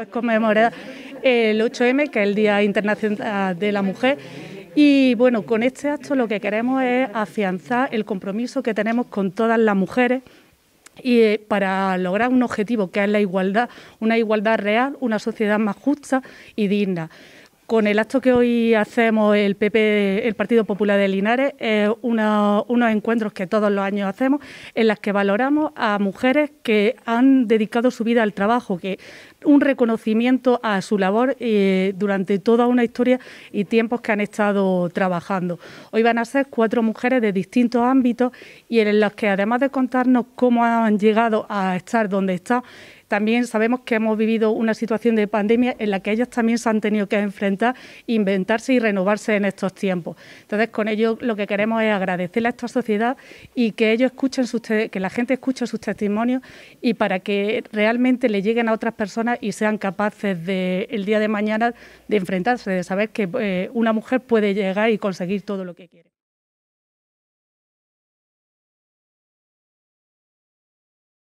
pues conmemorar el 8M, que es el Día Internacional de la Mujer. Y bueno, con este acto lo que queremos es afianzar el compromiso que tenemos con todas las mujeres y eh, para lograr un objetivo que es la igualdad, una igualdad real, una sociedad más justa y digna. Con el acto que hoy hacemos el PP, el Partido Popular de Linares, es unos encuentros que todos los años hacemos, en las que valoramos a mujeres que han dedicado su vida al trabajo, que un reconocimiento a su labor eh, durante toda una historia y tiempos que han estado trabajando. Hoy van a ser cuatro mujeres de distintos ámbitos y en las que además de contarnos cómo han llegado a estar donde están, también sabemos que hemos vivido una situación de pandemia en la que ellas también se han tenido que enfrentar, inventarse y renovarse en estos tiempos. Entonces, con ello lo que queremos es agradecerle a esta sociedad y que ellos escuchen que la gente escuche sus testimonios y para que realmente le lleguen a otras personas y sean capaces de el día de mañana de enfrentarse, de saber que eh, una mujer puede llegar y conseguir todo lo que quiere.